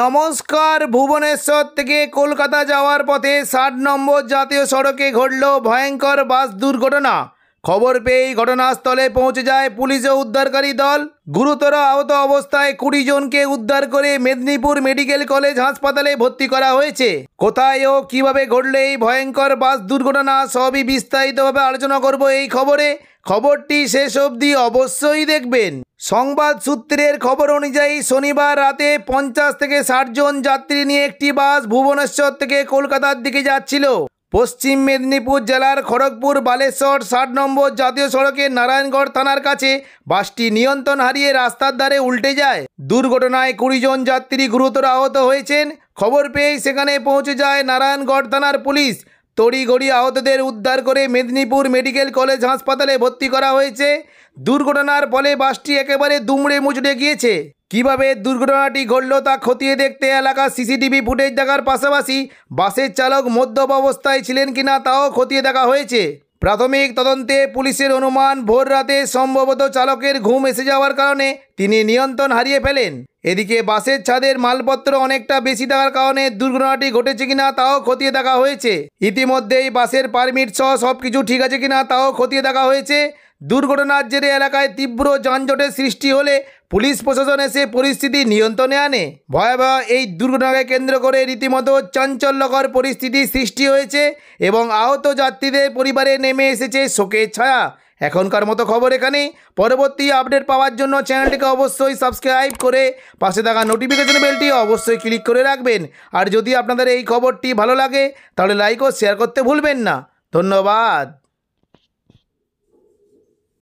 নমস্কার ভুবনেশ্বর থেকে কলকাতা যাওয়ার পথে ষাট নম্বর জাতীয় সড়কে ঘটল ভয়ঙ্কর বাস দুর্ঘটনা খবর পেয়েই ঘটনাস্থলে পৌঁছে যায় পুলিশ ও উদ্ধারকারী দল গুরুতর আহত অবস্থায় কুড়ি জনকে উদ্ধার করে মেদিনীপুর মেডিকেল কলেজ হাসপাতালে ভর্তি করা হয়েছে কোথায় ও কিভাবে ঘটলে এই ভয়ঙ্কর বাস দুর্ঘটনা সবই বিস্তারিতভাবে আলোচনা করব এই খবরে খবরটি শেষ অবধি অবশ্যই দেখবেন সংবাদ সূত্রের খবর অনুযায়ী শনিবার রাতে পঞ্চাশ থেকে ষাট জন যাত্রী নিয়ে একটি বাস ভুবনেশ্বর থেকে কলকাতার দিকে যাচ্ছিল পশ্চিম মেদিনীপুর জেলার খড়গপুর বালেশ্বর ষাট নম্বর জাতীয় সড়কের নারায়ণগড় থানার কাছে বাসটি নিয়ন্ত্রণ হারিয়ে রাস্তার ধারে উল্টে যায় দুর্ঘটনায় কুড়িজন যাত্রী গুরুতর আহত হয়েছেন খবর পেয়েই সেখানে পৌঁছে যায় নারায়ণগড় থানার পুলিশ তড়িঘড়ি আহতদের উদ্ধার করে মেদিনীপুর মেডিকেল কলেজ হাসপাতালে ভর্তি করা হয়েছে দুর্ঘটনার ফলে বাসটি একেবারে দুমড়ে মুচড়ে গিয়েছে কিভাবে দুর্ঘটনাটি ঘটল তা খতিয়ে দেখতে এলাকার সিসিটিভি ফুটেজ দেখার পাশাপাশি বাসের চালক মদ্যপ অবস্থায় ছিলেন কিনা তাও খতিয়ে দেখা হয়েছে প্রাথমিক তদন্তে পুলিশের অনুমান ভোর রাতে সম্ভবত চালকের ঘুম এসে যাওয়ার কারণে তিনি নিয়ন্ত্রণ হারিয়ে ফেলেন এদিকে বাসের ছাদের মালপত্র অনেকটা বেশি থাকার কারণে দুর্ঘটনাটি ঘটেছে কিনা তাও খতিয়ে দেখা হয়েছে ইতিমধ্যেই বাসের পারমিট সহ সব কিছু ঠিক আছে কিনা তাও খতিয়ে দেখা হয়েছে দুর্ঘটনার জেরে এলাকায় তীব্র যানজটের সৃষ্টি হলে পুলিশ প্রশাসন এসে পরিস্থিতি নিয়ন্ত্রণে আনে ভয়াবহ এই দুর্ঘটনাকে কেন্দ্র করে রীতিমতো চাঞ্চল্যকর পরিস্থিতি সৃষ্টি হয়েছে এবং আহত যাত্রীদের পরিবারে নেমে এসেছে শোকের ছায়া এখনকার মতো খবর এখানে পরবর্তী আপডেট পাওয়ার জন্য চ্যানেলটিকে অবশ্যই সাবস্ক্রাইব করে পাশে থাকা নোটিফিকেশন বেলটি অবশ্যই ক্লিক করে রাখবেন আর যদি আপনাদের এই খবরটি ভালো লাগে তাহলে লাইক ও শেয়ার করতে ভুলবেন না ধন্যবাদ